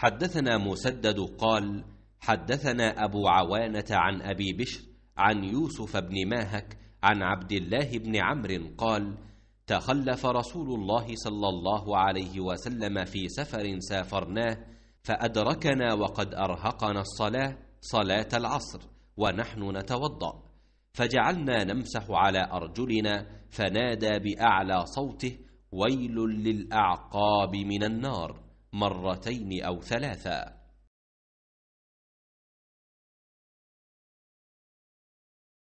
حدثنا مسدد قال حدثنا أبو عوانة عن أبي بشر عن يوسف بن ماهك عن عبد الله بن عمرو قال تخلف رسول الله صلى الله عليه وسلم في سفر سافرناه فأدركنا وقد أرهقنا الصلاة صلاة العصر ونحن نتوضأ فجعلنا نمسح على أرجلنا فنادى بأعلى صوته ويل للأعقاب من النار مرتين او ثلاثا